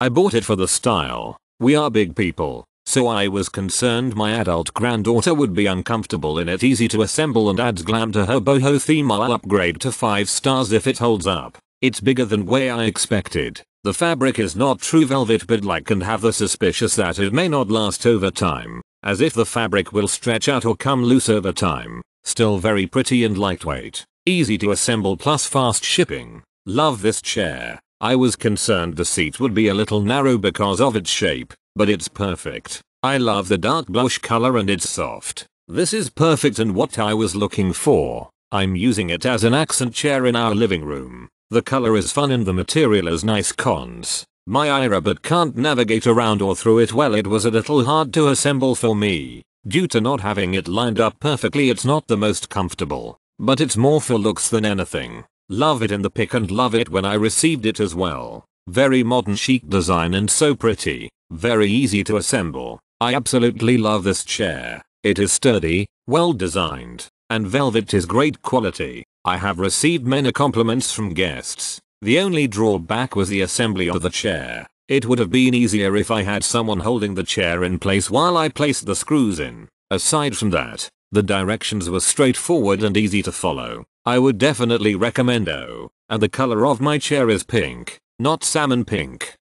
I bought it for the style. We are big people, so I was concerned my adult granddaughter would be uncomfortable in it easy to assemble and adds glam to her boho theme I'll upgrade to 5 stars if it holds up. It's bigger than way I expected. The fabric is not true velvet but like and have the suspicious that it may not last over time, as if the fabric will stretch out or come loose over time. Still very pretty and lightweight, easy to assemble plus fast shipping. Love this chair. I was concerned the seat would be a little narrow because of its shape, but it's perfect. I love the dark blush color and it's soft. This is perfect and what I was looking for. I'm using it as an accent chair in our living room. The color is fun and the material is nice cons. My iRobot can't navigate around or through it well it was a little hard to assemble for me. Due to not having it lined up perfectly it's not the most comfortable. But it's more for looks than anything. Love it in the pic and love it when I received it as well. Very modern chic design and so pretty. Very easy to assemble. I absolutely love this chair. It is sturdy, well designed, and velvet is great quality. I have received many compliments from guests. The only drawback was the assembly of the chair. It would have been easier if I had someone holding the chair in place while I placed the screws in. Aside from that, the directions were straightforward and easy to follow. I would definitely recommend O, and the color of my chair is pink, not salmon pink.